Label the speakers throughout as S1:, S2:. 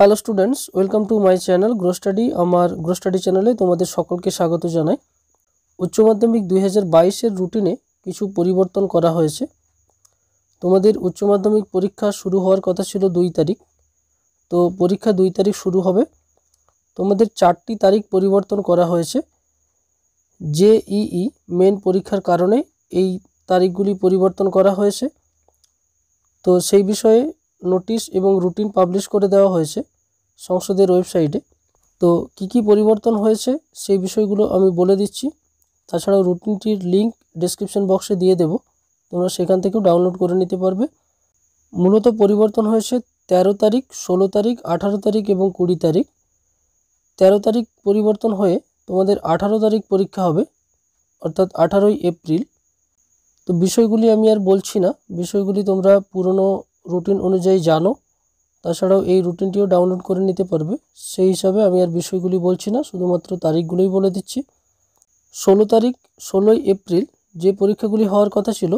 S1: hello students welcome to my channel grow study আমার grow study চ্যানেলে তোমাদের সকলকে স্বাগত জানাই উচ্চ মাধ্যমিক দুই হাজার বাইশের রুটিনে কিছু পরিবর্তন করা হয়েছে তোমাদের উচ্চ মাধ্যমিক পরীক্ষা শুরু হওয়ার কথা ছিল দুই তারিখ তো পরীক্ষা দুই তারিখ শুরু হবে তোমাদের চারটি তারিখ পরিবর্তন করা হয়েছে জেইই মেন পরীক্ষার কারণে এই তারিখগুলি পরিবর্তন করা হয়েছে তো সেই বিষয়ে নোটিশ এবং রুটিন পাবলিশ করে দেওয়া হয়েছে সংসদের ওয়েবসাইটে তো কি কি পরিবর্তন হয়েছে সেই বিষয়গুলো আমি বলে দিচ্ছি তাছাড়াও রুটিনটির লিঙ্ক ডিসক্রিপশন বক্সে দিয়ে দেব তোমরা সেখান থেকেও ডাউনলোড করে নিতে পারবে মূলত পরিবর্তন হয়েছে ১৩ তারিখ ১৬ তারিখ ১৮ তারিখ এবং কুড়ি তারিখ ১৩ তারিখ পরিবর্তন হয়ে তোমাদের ১৮ তারিখ পরীক্ষা হবে অর্থাৎ আঠারোই এপ্রিল তো বিষয়গুলি আমি আর বলছি না বিষয়গুলি তোমরা পুরনো রুটিন অনুযায়ী জানো তাছাড়াও এই রুটিনটিও ডাউনলোড করে নিতে পারবে সেই হিসাবে আমি আর বিষয়গুলি বলছি না শুধুমাত্র তারিখগুলোই বলে দিচ্ছি ষোলো তারিখ ষোলোই এপ্রিল যে পরীক্ষাগুলি হওয়ার কথা ছিল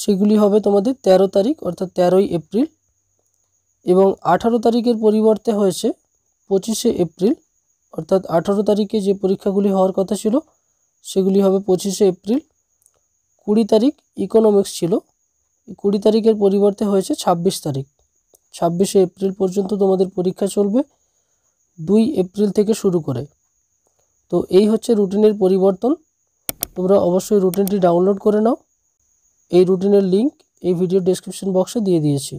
S1: সেগুলি হবে তোমাদের ১৩ তারিখ অর্থাৎ তেরোই এপ্রিল এবং ১৮ তারিখের পরিবর্তে হয়েছে পঁচিশে এপ্রিল অর্থাৎ ১৮ তারিখে যে পরীক্ষাগুলি হওয়ার কথা ছিল সেগুলি হবে পঁচিশে এপ্রিল কুড়ি তারিখ ইকোনমিক্স ছিল কুড়ি তারিখের পরিবর্তে হয়েছে ছাব্বিশ তারিখ ছাব্বিশে এপ্রিল পর্যন্ত তোমাদের পরীক্ষা চলবে দুই এপ্রিল থেকে শুরু করে তো এই হচ্ছে রুটিনের পরিবর্তন তোমরা অবশ্যই রুটিনটি ডাউনলোড করে নাও এই রুটিনের লিঙ্ক এই ভিডিও ডেসক্রিপশন বক্সে দিয়ে দিয়েছি